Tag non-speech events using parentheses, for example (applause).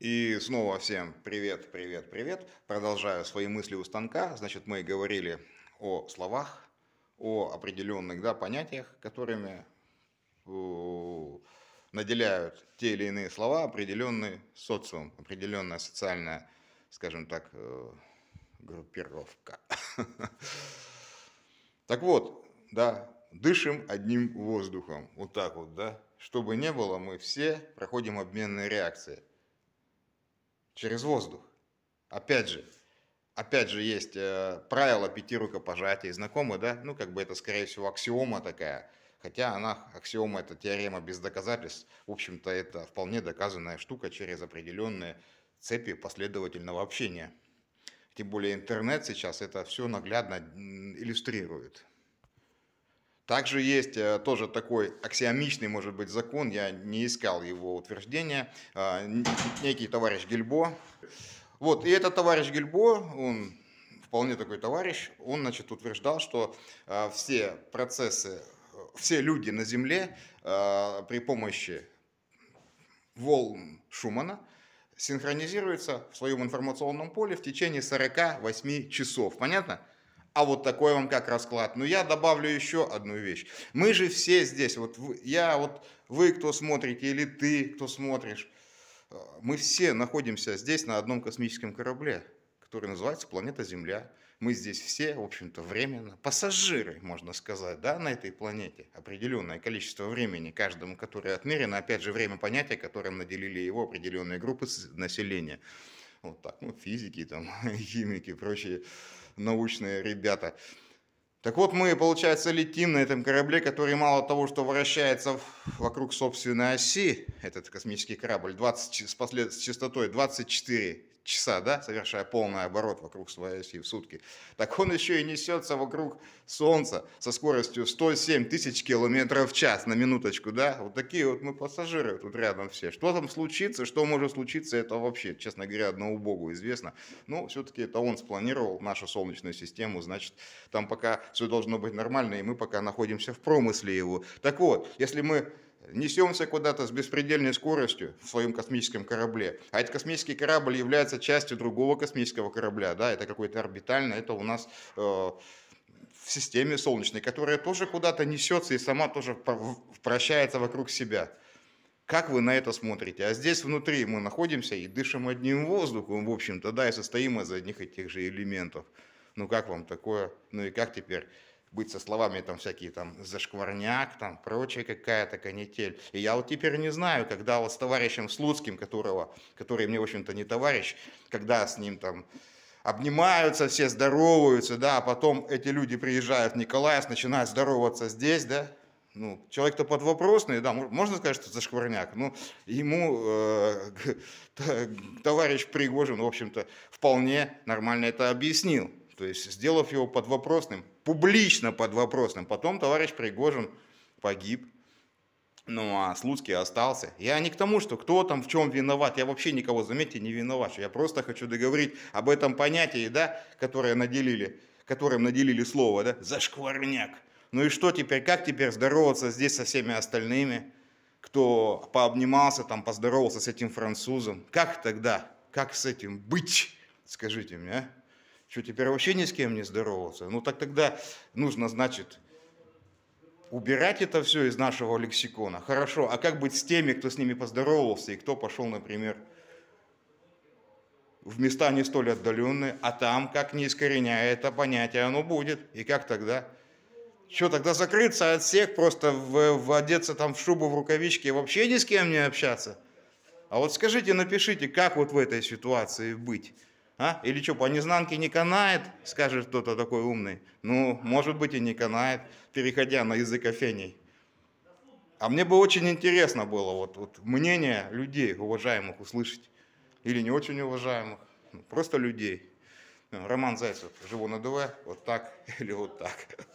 И снова всем привет, привет, привет. Продолжаю свои мысли у станка. Значит, мы говорили о словах, о определенных да, понятиях, которыми наделяют те или иные слова определенный социум, определенная социальная, скажем так, э, группировка. (laughs) Так вот, да, дышим одним воздухом, вот так вот, да. Чтобы не было, мы все проходим обменные реакции – через воздух. Опять же, опять же есть э, правило пяти рукопожатий, знакомы, да? Ну, как бы это, скорее всего, аксиома такая. Хотя она, аксиома, это теорема без доказательств. В общем-то, это вполне доказанная штука через определенные цепи последовательного общения. Тем более интернет сейчас это все наглядно иллюстрирует. Также есть э, тоже такой аксиомичный, может быть, закон, я не искал его утверждения, а, некий товарищ Гельбо. Вот, и этот товарищ Гельбо, он вполне такой товарищ, он, значит, утверждал, что э, все процессы, э, все люди на Земле при помощи волн Шумана – синхронизируются в своем информационном поле в течение 48 часов. Понятно? А вот такой вам как расклад. Но я добавлю еще одну вещь. Мы же все здесь, вот я, вот вы, кто смотрите, или ты, кто смотришь, э, мы все находимся здесь на одном космическом корабле, который называется планета Земля. Мы здесь все, в общем-то, временно, пассажиры, можно сказать, да, на этой планете. Определенное количество времени каждому, которое отмерено, опять же, время понятия, которым наделили его определенные группы населения. Вот так, ну, физики, там, (laughs) химики, прочие научные ребята. Так вот, мы, получается, летим на этом корабле, который мало того, что вращается вокруг собственной оси, этот космический корабль, 20, с, послед... с частотой 24 часа, да, совершая полный оборот вокруг своей оси в сутки, так он еще и несется вокруг Солнца со скоростью 107 тысяч километров в час на минуточку, да, вот такие вот мы пассажиры тут рядом все. Что там случится, что может случиться, это вообще, честно говоря, одному богу известно. Но ну, все-таки это он спланировал нашу Солнечную систему, значит, там пока все должно быть нормально, и мы пока находимся в промысле его. Так вот, если мы несемся куда-то с беспредельной скоростью в своем космическом корабле. А этот космический корабль является частью другого космического корабля, да, это какой-то орбитальный, это у нас э, в системе Солнечной, которая тоже куда-то несется и сама тоже вращается вокруг себя. Как вы на это смотрите? А здесь внутри мы находимся и дышим одним воздухом, в общем-то, да, и состоим из одних и тех же элементов. Ну как вам такое? Ну и как теперь быть со словами там всякие там зашкварняк, там прочая какая-то канитель. И я вот теперь не знаю, когда вот с товарищем Слуцким, которого, который мне, в общем-то, не товарищ, когда с ним там обнимаются, все здороваются, да, а потом эти люди приезжают в Николаев, начинают здороваться здесь, да, ну, человек-то подвопросный, да, можно сказать, что зашкварняк, но ну, ему э, (laughs) товарищ Пригожин, в общем-то, вполне нормально это объяснил то есть сделав его под вопросным, публично под вопросным. Потом товарищ Пригожин погиб, ну а Слуцкий остался. Я не к тому, что кто там в чем виноват, я вообще никого, заметьте, не виноват. Я просто хочу договорить об этом понятии, да, которое наделили, которым наделили слово, да, зашкварняк. Ну и что теперь, как теперь здороваться здесь со всеми остальными, кто пообнимался, там, поздоровался с этим французом? Как тогда, как с этим быть, скажите мне, а? Что, теперь вообще ни с кем не здороваться? Ну так тогда нужно, значит, убирать это все из нашего лексикона. Хорошо, а как быть с теми, кто с ними поздоровался и кто пошел, например, в места не столь отдаленные, а там, как не искореняя это понятие, оно будет. И как тогда? Что, тогда закрыться от всех, просто в, в, одеться там в шубу, в рукавички и вообще ни с кем не общаться? А вот скажите, напишите, как вот в этой ситуации быть? А? Или что, по незнанке не канает, скажет кто-то такой умный. Ну, может быть и не канает, переходя на язык офеней. А мне бы очень интересно было вот, вот мнение людей, уважаемых, услышать. Или не очень уважаемых, ну, просто людей. Роман Зайцев, живу на ДВ, вот так (laughs) или вот так.